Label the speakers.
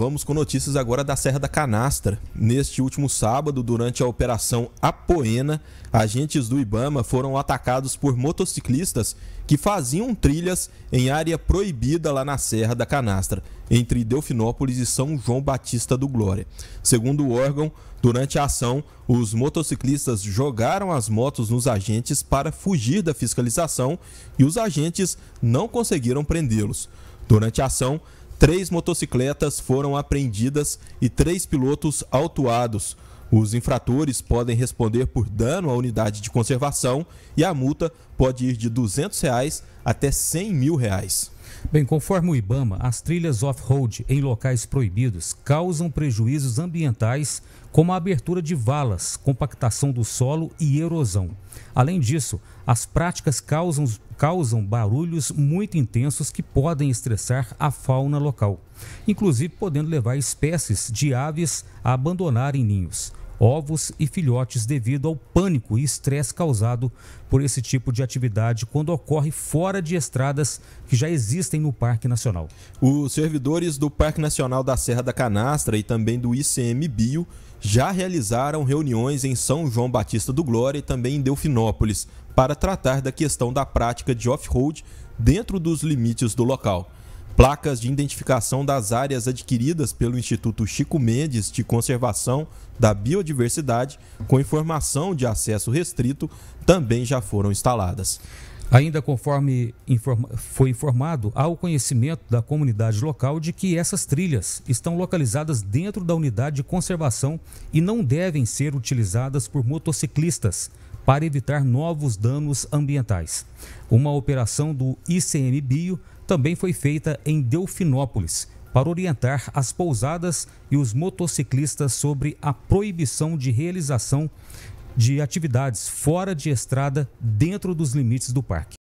Speaker 1: Vamos com notícias agora da Serra da Canastra. Neste último sábado, durante a operação Apoena, agentes do Ibama foram atacados por motociclistas que faziam trilhas em área proibida lá na Serra da Canastra, entre Delfinópolis e São João Batista do Glória. Segundo o órgão, durante a ação, os motociclistas jogaram as motos nos agentes para fugir da fiscalização e os agentes não conseguiram prendê-los. Durante a ação, Três motocicletas foram apreendidas e três pilotos autuados. Os infratores podem responder por dano à unidade de conservação e a multa pode ir de R$ 200 reais até R$ 100 mil. Reais.
Speaker 2: Bem, conforme o IBAMA, as trilhas off-road em locais proibidos causam prejuízos ambientais, como a abertura de valas, compactação do solo e erosão. Além disso, as práticas causam, causam barulhos muito intensos que podem estressar a fauna local, inclusive podendo levar espécies de aves a abandonarem ninhos ovos e filhotes devido ao pânico e estresse causado por esse tipo de atividade quando ocorre fora de estradas que já existem no Parque Nacional.
Speaker 1: Os servidores do Parque Nacional da Serra da Canastra e também do ICMBio já realizaram reuniões em São João Batista do Glória e também em Delfinópolis para tratar da questão da prática de off-road dentro dos limites do local placas de identificação das áreas adquiridas pelo Instituto Chico Mendes de Conservação da Biodiversidade, com informação de acesso restrito, também já foram instaladas. Ainda conforme
Speaker 2: foi informado, há o conhecimento da comunidade local de que essas trilhas estão localizadas dentro da unidade de conservação e não devem ser utilizadas por motociclistas, para evitar novos danos ambientais. Uma operação do ICMBio também foi feita em Delfinópolis para orientar as pousadas e os motociclistas sobre a proibição de realização de atividades fora de estrada dentro dos limites do parque.